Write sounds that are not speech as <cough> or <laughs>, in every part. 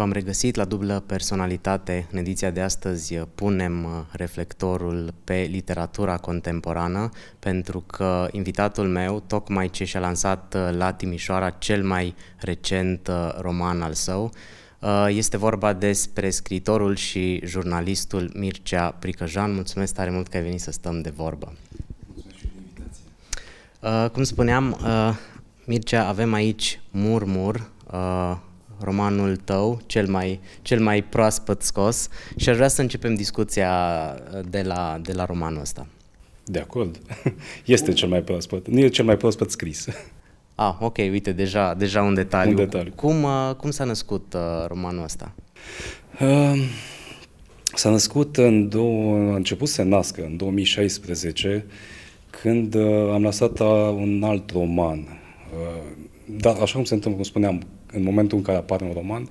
v-am regăsit la dublă personalitate. În ediția de astăzi uh, punem uh, reflectorul pe literatura contemporană, pentru că invitatul meu, tocmai ce și-a lansat uh, la Timișoara cel mai recent roman al său, este vorba despre scritorul și jurnalistul Mircea Pricăjan. Mulțumesc tare mult că ai venit să stăm de vorbă. Cum spuneam, Mircea, avem aici Murmur, romanul tău, cel mai, cel mai proaspăt scos și aș vrea să începem discuția uh, de la, de la romanul ăsta. De acord. <laughs> Este cel mai proaspăt. Nu e cel mai proaspăt scris. <laughs> Ah, ok, uite, deja, deja un detaliu. Un detaliu. Cum, uh, cum s-a născut uh, romanul ăsta? Uh, s-a născut în două, a început să se nască în 2016, când am lăsat un alt roman. Uh, da, așa cum se întâmplă, cum spuneam, în momentul în care apare un roman,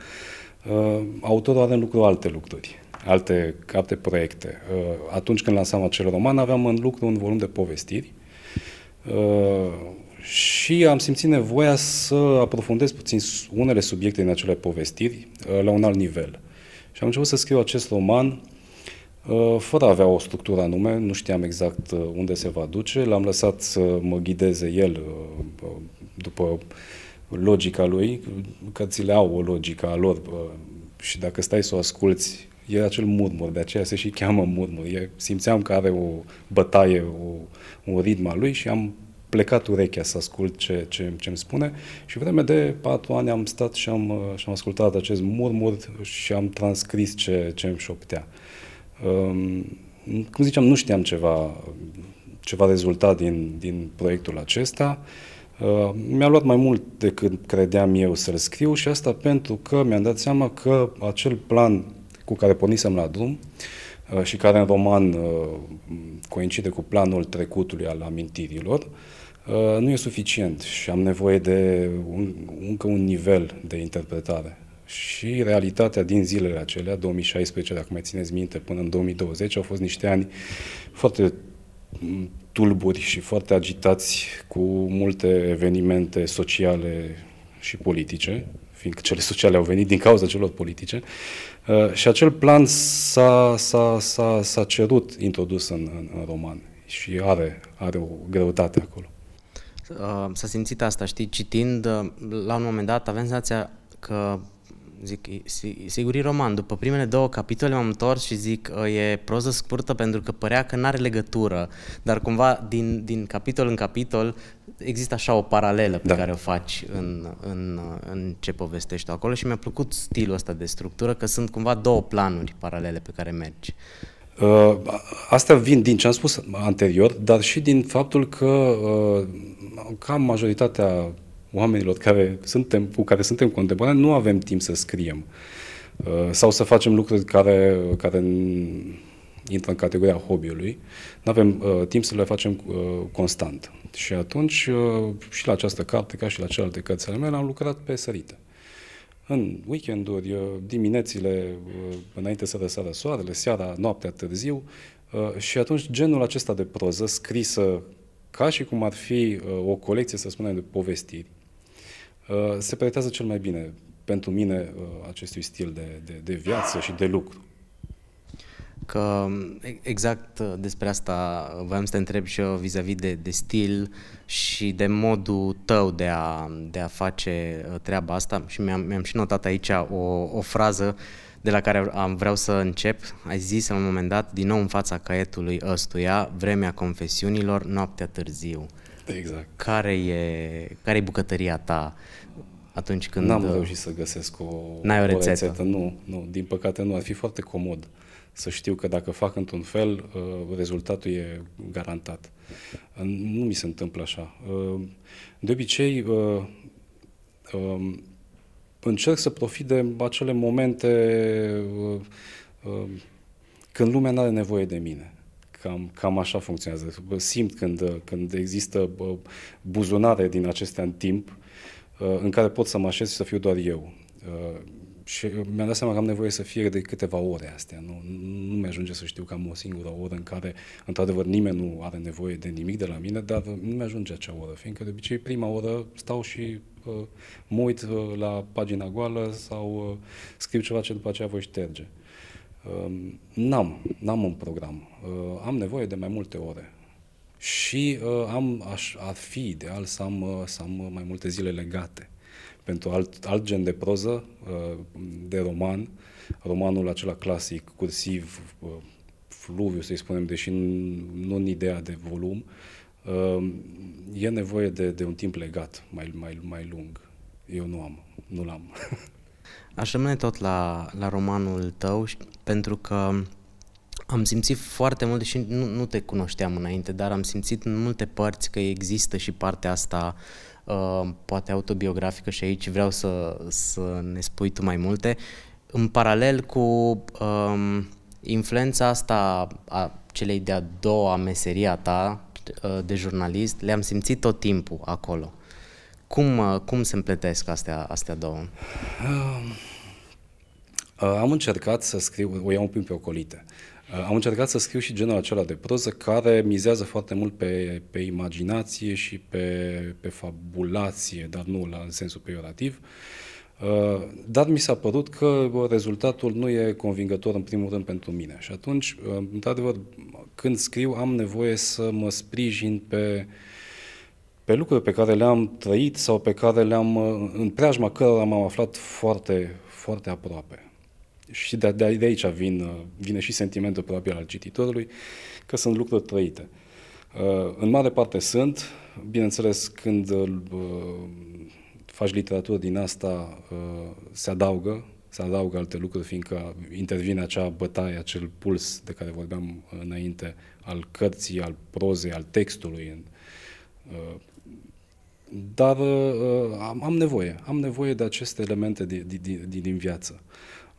uh, autorul are în lucru alte lucruri, alte, alte proiecte. Uh, atunci când lansam acel roman, aveam în lucru un volum de povestiri uh, și am simțit nevoia să aprofundez puțin unele subiecte din acele povestiri la un alt nivel. Și am început să scriu acest roman fără a avea o structură anume, nu știam exact unde se va duce, l-am lăsat să mă ghideze el după logica lui, cărțile au o logică a lor și dacă stai să o asculți, e acel murmur, de aceea se și cheamă murmur. E, simțeam că are o bătaie, o, un ritm al lui și am plecat urechea să ascult ce, ce, ce îmi spune și vreme de patru ani am stat și am, și am ascultat acest murmur și am transcris ce, ce îmi șoptea. Um, cum ziceam, nu știam ceva, ceva rezultat din, din proiectul acesta. Uh, Uh, mi-a luat mai mult decât credeam eu să-l scriu și asta pentru că mi-am dat seama că acel plan cu care pornisem la drum uh, și care în roman uh, coincide cu planul trecutului al amintirilor, nu e suficient și am nevoie de un, încă un nivel de interpretare. Și realitatea din zilele acelea, 2016, dacă mai țineți minte, până în 2020, au fost niște ani foarte tulburi și foarte agitați cu multe evenimente sociale și politice, fiindcă cele sociale au venit din cauza celor politice, uh, și acel plan s-a, s-a, s-a, s-a cerut introdus în, în, în roman și are, are o greutate acolo. Uh, s-a simțit asta, știi, citind, uh, la un moment dat avem senzația că zic, sigur e roman. După primele două capitole m-am întors și zic, ă, e proză scurtă pentru că părea că n-are legătură, dar cumva din, din capitol în capitol există așa o paralelă pe da. care o faci în, în, în ce povestești acolo și mi-a plăcut stilul ăsta de structură, că sunt cumva două planuri paralele pe care mergi. Uh, astea vin din ce am spus anterior, dar și din faptul că uh, cam majoritatea oamenilor care suntem, cu care suntem contemporani, nu avem timp să scriem uh, sau să facem lucruri care, care intră în categoria hobby-ului. Nu avem uh, timp să le facem uh, constant. Și atunci, uh, și la această carte, ca și la celelalte cărți ale mele, am lucrat pe sărite. În weekenduri, uh, diminețile, uh, înainte să răsară soarele, seara, noaptea, târziu, uh, și atunci genul acesta de proză scrisă ca și cum ar fi uh, o colecție, să spunem, de povestiri, Uh, se pretează cel mai bine pentru mine uh, acestui stil de, de, de viață și de lucru. Că um, exact uh, despre asta voiam să te întreb și eu vis-a-vis de, de stil și de modul tău de a, de a face treaba asta și mi-am, mi-am și notat aici o, o frază de la care am, vreau să încep. Ai zis la un moment dat, din nou în fața caietului ăstuia, vremea confesiunilor, noaptea târziu. Exact. exact. Care e, care e bucătăria ta atunci când... N-am uh, reușit să găsesc o, N-ai o, rețetă. o rețetă. Nu, nu, din păcate nu. Ar fi foarte comod să știu că dacă fac într-un fel, uh, rezultatul e garantat. Uh, nu mi se întâmplă așa. De obicei, um, încerc să profit de acele momente când lumea nu are nevoie de mine. Cam, cam așa funcționează. Simt când, când există buzunare din acestea în timp uh, în care pot să mă așez și să fiu doar eu. Uh, și mi-am dat seama că am nevoie să fie de câteva ore astea. Nu, nu mi-ajunge să știu că am o singură oră în care, într-adevăr, nimeni nu are nevoie de nimic de la mine, dar nu mi-ajunge acea oră, fiindcă de obicei prima oră stau și uh, mă uit uh, la pagina goală sau uh, scriu ceva ce după aceea voi șterge. Ehm, n-am, n-am un program. Ehm, am nevoie de mai multe ore. Și ehm, am, aș, ar fi ideal să am, să am mai multe zile legate. Pentru alt, alt gen de proză, de roman, romanul acela clasic, cursiv, fluviu, să-i spunem, deși nu în ideea de volum, e nevoie de, de un timp legat mai, mai, mai lung. Eu nu am, nu l-am. <laughs> Aș rămâne tot la, la romanul tău pentru că am simțit foarte mult, și nu, nu te cunoșteam înainte, dar am simțit în multe părți că există și partea asta uh, poate autobiografică și aici vreau să, să ne spui tu mai multe, în paralel cu um, influența asta a celei de-a doua meseria ta uh, de jurnalist, le-am simțit tot timpul acolo. Cum, uh, cum se împletesc astea, astea două? Uh, uh, am încercat să scriu, o iau un pic pe ocolite. Uh, am încercat să scriu și genul acela de proză care mizează foarte mult pe, pe imaginație și pe, pe fabulație, dar nu la, în sensul peiorativ. Uh, dar mi s-a părut că rezultatul nu e convingător în primul rând pentru mine și atunci, uh, într-adevăr, când scriu am nevoie să mă sprijin pe uh, pe lucruri pe care le-am trăit sau pe care le-am, uh, în preajma cărora m-am aflat foarte, foarte aproape. Și de, de, aici vin, uh, vine și sentimentul probabil al cititorului, că sunt lucruri trăite. Uh, în mare parte sunt, bineînțeles, când faci literatură din asta, se adaugă, se adaugă alte lucruri, fiindcă intervine acea bătaie, acel puls de care vorbeam înainte, al cărții, al prozei, al textului, dar uh, am, am nevoie, am nevoie de aceste elemente din, din, din, din viață.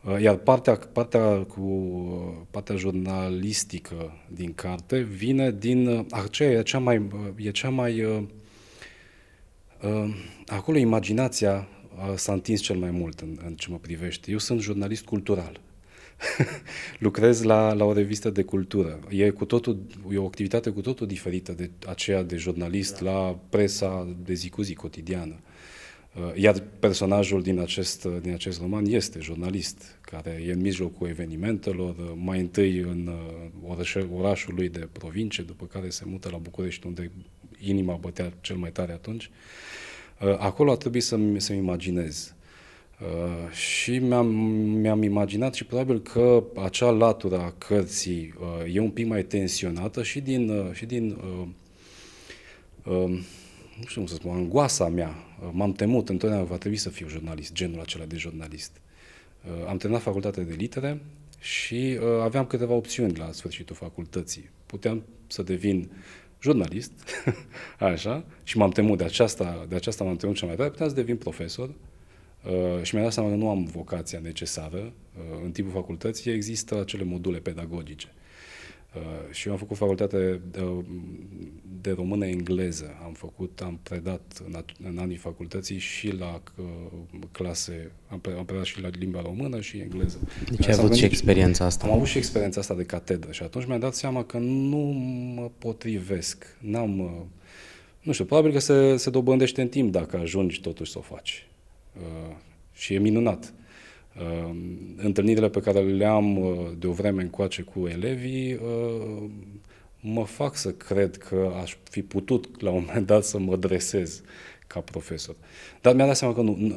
Uh, iar partea, partea, cu, uh, partea jurnalistică din carte vine din uh, aceea, e cea mai, uh, e cea mai uh, uh, acolo imaginația s-a întins cel mai mult în, în ce mă privește. Eu sunt jurnalist cultural <laughs> lucrez la, la o revistă de cultură. E, cu totul, e o activitate cu totul diferită de aceea de jurnalist da. la presa de zi cu zi cotidiană. Uh, iar personajul din acest, uh, din acest roman este jurnalist, care e în mijlocul evenimentelor, uh, mai întâi în orașul lui de provincie, după care se mută la București, unde inima bătea cel mai tare atunci. Acolo a trebuit să-mi, să-mi imaginez Uh, și mi-am, mi-am imaginat și probabil că acea latură a cărții uh, e un pic mai tensionată și din, uh, și din uh, um, nu știu cum să spun, angoasa mea. Uh, m-am temut întotdeauna va trebui să fiu jurnalist, genul acela de jurnalist. Uh, am terminat facultatea de litere și aveam câteva opțiuni la sfârșitul facultății. Puteam să devin jurnalist, <laughs> așa, și m-am temut de aceasta, de aceasta m-am temut cel mai tare, puteam să devin profesor, Uh, și mi-am dat seama că nu am vocația necesară. Uh, în timpul facultății există acele module pedagogice. Uh, și eu am făcut facultate de, uh, de română-engleză. Am făcut, am predat în, în anii facultății și la uh, clase, am, pre, am predat și la limba română și engleză. Deci ai avut și experiența asta. Am avut și experiența asta de catedră și atunci mi-am dat seama că nu mă potrivesc. N-am, uh, nu știu, probabil că se, se dobândește în timp dacă ajungi totuși să o faci. Uh, și e minunat. Uh, întâlnirile pe care le am uh, de o vreme încoace cu elevii mă fac să cred că aș fi putut la un moment dat să mă dresez ca profesor. Dar mi a dat seama că nu,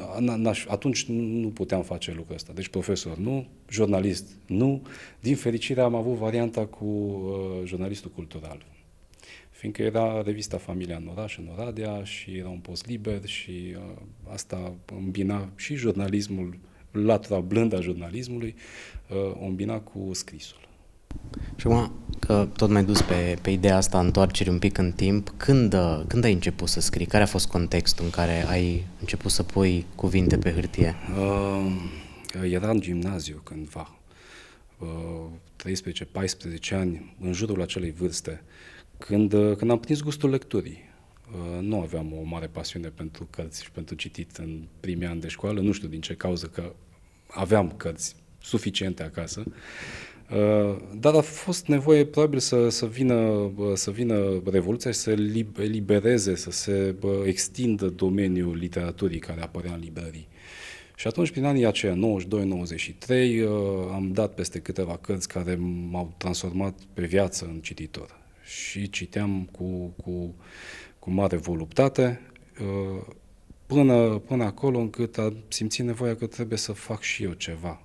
atunci nu puteam face lucrul ăsta. Deci profesor nu, jurnalist nu. Din fericire am avut varianta cu jurnalistul cultural fiindcă era revista Familia în oraș, în Oradea și era un post liber și uh, asta îmbina și jurnalismul, latura blândă a jurnalismului, uh, o îmbina cu scrisul. Și acum, că tot mai dus pe, pe ideea asta întoarceri un pic în timp, când, uh, când ai început să scrii? Care a fost contextul în care ai început să pui cuvinte pe hârtie? Uh, era în gimnaziu cândva, uh, 13-14 ani, în jurul acelei vârste, când, uh, când am prins gustul lecturii, uh, nu aveam o mare pasiune pentru cărți și pentru citit în primii ani de școală, nu știu din ce cauză că aveam cărți suficiente acasă, uh, dar a fost nevoie probabil să, să, vină, să vină Revoluția și să elibereze, să se extindă domeniul literaturii care apărea în librării. Și atunci, prin anii aceia, 92-93, am dat peste câteva cărți care m-au transformat pe viață în cititor și citeam cu, cu, cu mare voluptate uh, până, până acolo încât am simțit nevoia că trebuie să fac și eu ceva.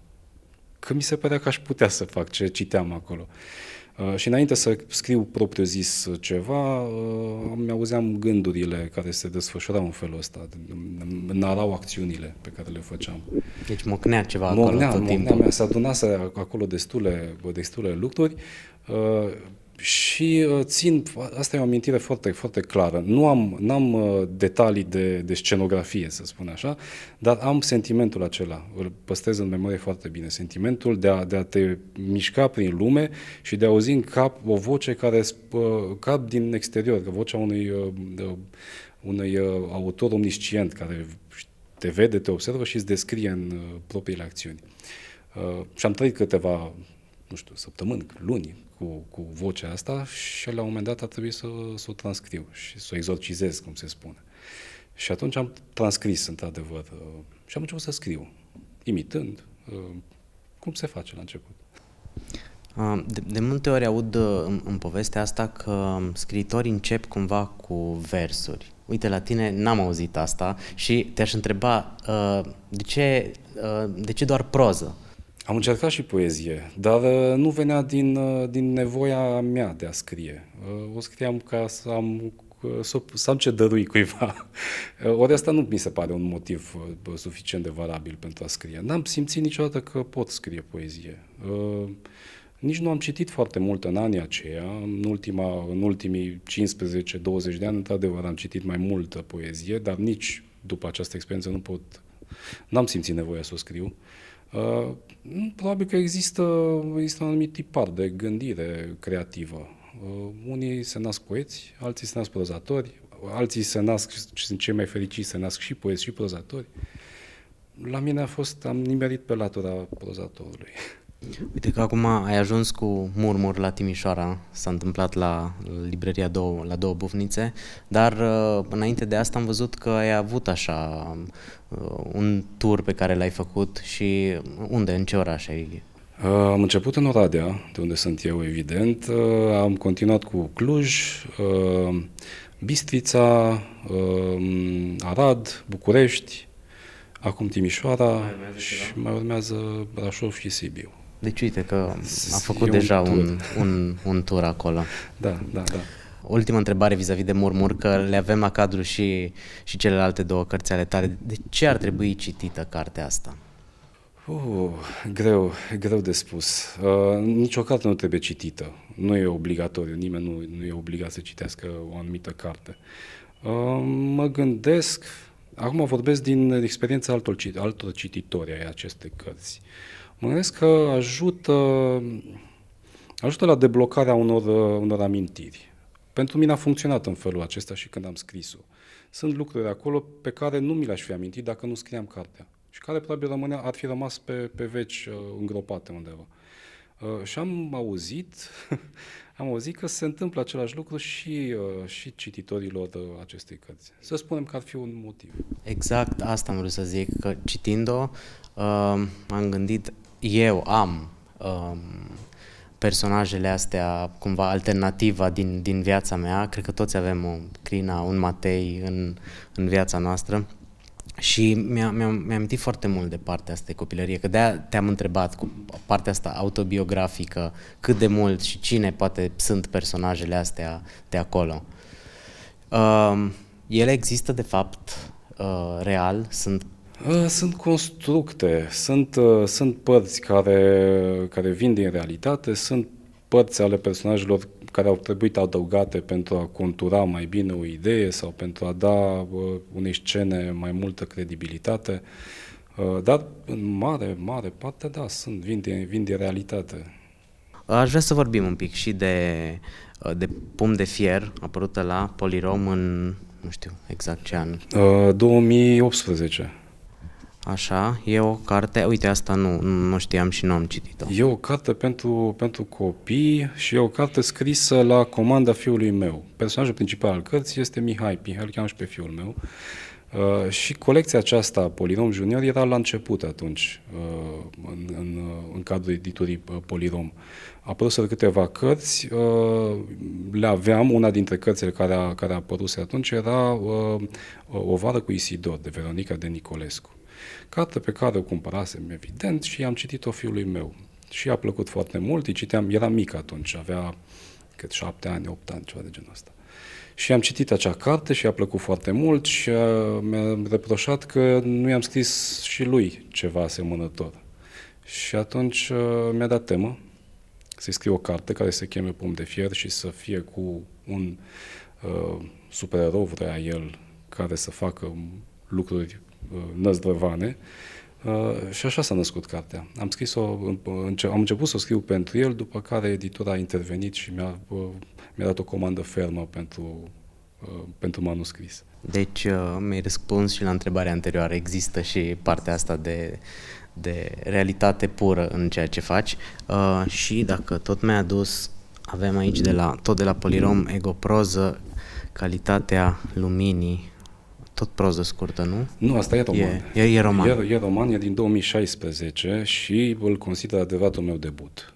Că mi se părea că aș putea să fac ce citeam acolo. Uh, și înainte să scriu propriu zis ceva, uh, îmi auzeam gândurile care se desfășurau în felul ăsta, narau acțiunile pe care le făceam. Deci mocnea ceva mocnea, acolo tot timpul. Mocnea, s-a adunat acolo destule, destule lucruri și uh, țin, asta e o amintire foarte, foarte clară. Nu am n-am uh, detalii de, de scenografie, să spun așa, dar am sentimentul acela. Îl păstrez în memorie foarte bine. Sentimentul de a, de a te mișca prin lume și de a auzi în cap o voce care uh, cap din exterior, vocea unui, unui autor omniscient care te vede, te observă și îți descrie în propriile acțiuni. Și am trăit câteva, nu știu, săptămâni, luni, cu, cu vocea asta și la un moment dat a trebuit să, să o transcriu și să o exorcizez, cum se spune. Și atunci am transcris, într-adevăr, uh, și am început să scriu, imitând uh, cum se face la început. Uh, de, de multe ori aud în, în povestea asta că um, scriitorii încep cumva cu versuri. Uite, la tine n-am auzit asta și te-aș întreba de ce, de ce doar proză? Am încercat și poezie, dar uh, nu venea din, uh, din nevoia mea de a scrie. Uh, o scriam ca să am, să am ce dărui cuiva. <laughs> Ori asta nu mi se pare un motiv suficient de valabil pentru a scrie. N-am simțit niciodată că pot scrie poezie. Nici nu am citit foarte mult în anii aceia. În, ultima, în ultimii 15-20 de ani, într-adevăr, am citit mai multă poezie, dar nici după această experiență nu pot... N-am simțit nevoia să o scriu. Uh, Uh, probabil că există, există un anumit tipar de gândire creativă. Uh, unii se nasc poeți, alții se nasc prozatori, alții se nasc și sunt cei mai fericiți, se nasc și poeți și prozatori. La mine a fost, am nimerit pe latura prozatorului. <laughs> Uite că acum ai ajuns cu Murmur la Timișoara, s-a întâmplat la librăria două, la două bufnițe, dar uh, înainte de asta am văzut că ai avut așa uh, un tur pe care l-ai făcut și unde, în ce oraș ai uh, am început în Oradea, de unde sunt eu, evident. Am continuat cu Cluj, Bistrița, Arad, București, acum Timișoara mai și mai urmează Brașov și Sibiu. Deci uite că a făcut e deja un, un, un, un tur acolo. <laughs> Da, da, da. Ultima întrebare vis-a-vis de murmur, că le avem la cadru și, și celelalte două cărți ale tale. De ce ar trebui citită cartea asta? Uh, greu, greu de spus. Uh, o carte nu trebuie citită. Nu e obligatoriu, nimeni nu, nu e obligat să citească o anumită carte. Uh, mă gândesc, acum vorbesc din experiența altor, altor cititori ai acestei cărți. Uh, mă gândesc că ajută, ajută la deblocarea unor, unor amintiri. Pentru mine a funcționat în felul acesta și când am scris-o. Sunt lucruri acolo pe care nu mi le-aș fi amintit dacă nu scriam cartea și care probabil rămânea, ar fi rămas pe, pe veci uh, îngropate undeva. Uh, și am auzit, <laughs> am auzit că se întâmplă același lucru și, uh, și cititorilor acestei cărți. Să spunem că ar fi un motiv. Exact asta am vrut să zic, că citind-o am gândit eu am um, personajele astea cumva alternativa din, din viața mea, cred că toți avem o Crina, un Matei în, în viața noastră și mi-am mi mi amintit foarte mult de partea asta de copilărie, că de-aia te-am întrebat cu partea asta autobiografică, cât de mult și cine poate sunt personajele astea de acolo. Um, ele există de fapt uh, real, sunt Uh, sunt constructe, sunt, uh, sunt părți care, care vin din realitate, sunt părți ale personajelor care au trebuit adăugate pentru a contura mai bine o idee sau pentru a da uh, unei scene mai multă credibilitate. Dar în mare, mare parte, da, sunt, vin din, vin din realitate. Aș vrea să vorbim un pic și de, de Pum de Fier, apărută la Polirom în, nu știu exact ce an. 2018. Așa, e o carte, uite asta nu, nu știam și nu am citit-o. E o carte pentru, pentru copii și e o carte scrisă la comanda fiului meu. Personajul principal al cărții este Mihai Pihel, chiar și pe fiul meu. Uh, și colecția aceasta, Polirom Junior, era la început atunci, uh, în, în, uh, în cadrul editurii uh, Polirom. Apăruseră câteva cărți, uh, le aveam, una dintre cărțile care, a, care apăruse atunci era uh, uh, O vară cu Isidor, de Veronica de Nicolescu. Carte pe care o cumpărasem, evident, și am citit-o fiului meu. Și i-a plăcut foarte mult, îi citeam, era mic atunci, avea cât șapte ani, opt ani, ceva de genul ăsta. Și am citit acea carte și i-a plăcut foarte mult și uh, mi-a reproșat că nu i-am scris și lui ceva asemănător. Și atunci uh, mi-a dat temă să-i scriu o carte care se cheme Pom de Fier și să fie cu un uh, supererou, vrea el, care să facă lucruri Uh, năzdrăvane. Uh, și așa s-a născut cartea. Am, scris-o, am început să o scriu pentru el, după care editura a intervenit și mi-a, uh, mi-a dat o comandă fermă pentru, pentru manuscris. Deci mi-ai răspuns și la întrebarea anterioară. Există și partea asta de, de realitate pură în ceea ce faci uh, și dacă tot mi-ai adus, avem aici de la, tot de la Polirom Egoproză calitatea luminii tot proză scurtă, nu? Nu, asta e roman. E, e, e roman. E, e roman, e din 2016 și îl consider adevăratul meu debut.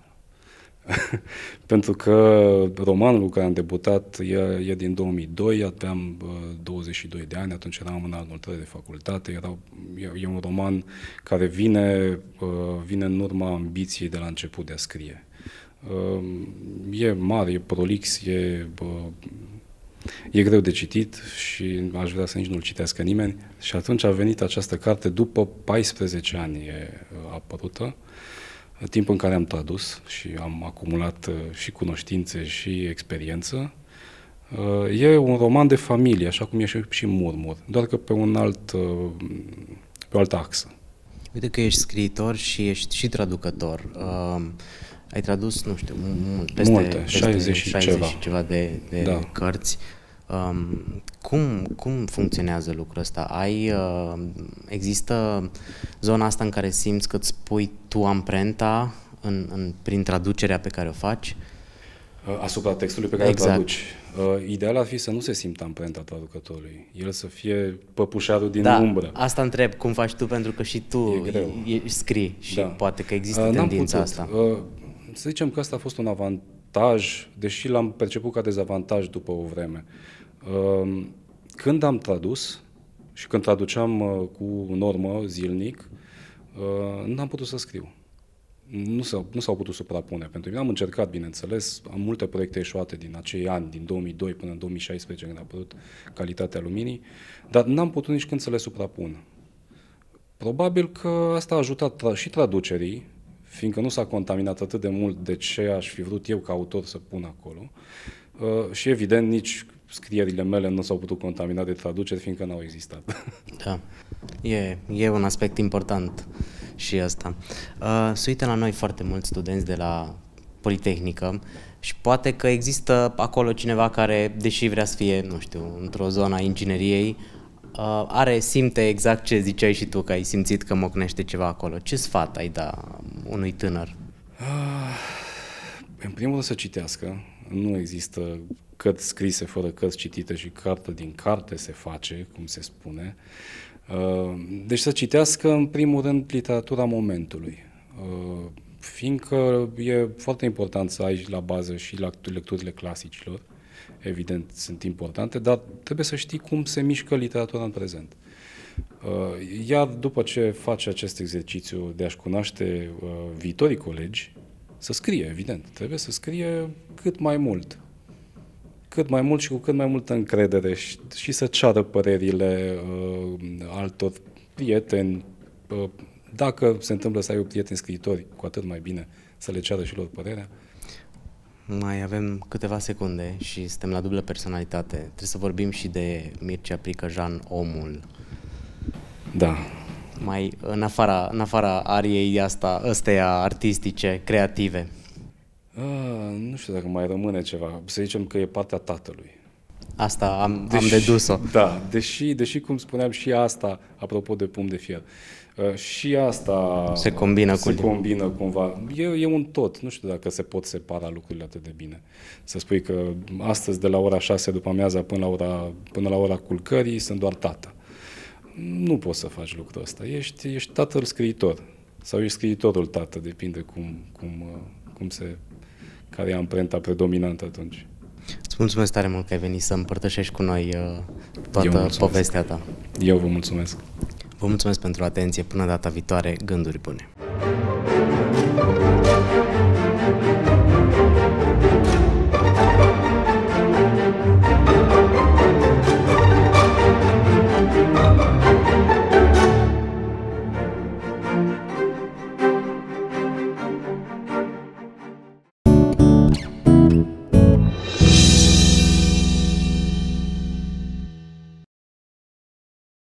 <laughs> Pentru că romanul care am debutat e, e din 2002, aveam 22 de ani, atunci eram în anul 3 de facultate. Era, e, e un roman care vine, vine în urma ambiției de la început de a scrie. E mare, e prolix, e E greu de citit și aș vrea să nici nu-l citească nimeni. Și atunci a venit această carte, după 14 ani e apărută, timp în care am tradus și am acumulat uh, și cunoștințe și experiență. Uh, e un roman de familie, așa cum e și Murmur, doar că pe un alt, uh, pe o altă axă. Uite că ești scriitor și ești și traducător ai tradus, nu știu, peste, Multe, peste 60, și 60 ceva. și ceva de, de da. cărți. Um, cum, cum funcționează lucrul ăsta? Ai, uh, există zona asta în care simți că îți pui tu amprenta în, în, prin traducerea pe care o faci? Uh, asupra textului pe care exact. îl traduci. Uh, ideal ar fi să nu se simtă amprenta traducătorului. El să fie păpușarul din da, umbră. Asta întreb, cum faci tu, pentru că și tu e e, E, scrii și da. poate că există uh, tendința asta. Uh, să zicem că asta a fost un avantaj, deși l-am perceput ca dezavantaj după o vreme. Ehm, când am tradus și când traduceam uh, cu normă zilnic, uh, n-am putut să scriu. Nu s-au, nu s-au putut suprapune pentru mine. Am încercat, bineînțeles, am multe proiecte eșuate din acei ani, din 2002 până în 2016, când a apărut calitatea luminii, dar n-am putut nici când să le suprapun. Probabil că asta a ajutat tra- și traducerii fiindcă nu s-a contaminat atât de mult de ce aș fi vrut eu ca autor să pun acolo. Uh, și evident nici scrierile mele nu s-au putut contamina de traduceri, fiindcă n-au existat. <laughs> Da, e, e un aspect important și ăsta. Uh, se uită la noi foarte mulți studenți de la Politehnică și poate că există acolo cineva care, deși vrea să fie, nu știu, într-o zonă a ingineriei, uh, are, simte exact ce ziceai și tu, că ai simțit că mocnește ceva acolo. Ce sfat ai da unui tânăr? Ah, în primul rând să citească. Nu există cărți scrise fără cărți citite și carte din carte se face, cum se spune. Uh, deci să citească, în primul rând, literatura momentului. Uh, fiindcă e foarte important să ai la bază și la lecturile clasicilor, evident, sunt importante, dar trebuie să știi cum se mișcă literatura în prezent. Uh, iar după ce faci acest exercițiu de a-și cunoaște uh, viitorii colegi, să scrie, evident. Trebuie să scrie cât mai mult. Cât mai mult și cu cât mai multă încredere și, și să ceară părerile uh, altor prieteni. Uh, dacă se întâmplă să ai prieteni scriitori, cu atât mai bine să le ceară și lor părerea. Uh, mai avem câteva secunde și suntem la dublă personalitate. Trebuie să vorbim și de Mircea Pricăjan, omul. Da. Mai în afara, în afara ariei asta, ăsteia artistice, creative. A, ah, nu știu dacă mai rămâne ceva. Să zicem că e partea tatălui. Asta am, deși, am dedus-o. Da, deși, deși, cum spuneam, și asta, apropo de pum de fier, Uh, și asta se combină, se cu combină cumva. E, e un tot. Nu știu dacă se pot separa lucrurile atât de bine. Să spui că astăzi de la ora 6 după amiaza până la ora, până la ora culcării sunt doar tată. Nu poți să faci lucrul ăsta. Ești, ești tatăl scriitor sau ești scriitorul tată, depinde cum, cum, uh, cum se, care e amprenta predominantă atunci. Îți mulțumesc tare mult că ai venit să împărtășești cu noi uh, toată povestea ta. Eu vă mulțumesc. Vă mulțumesc pentru atenție. Până data viitoare, gânduri bune!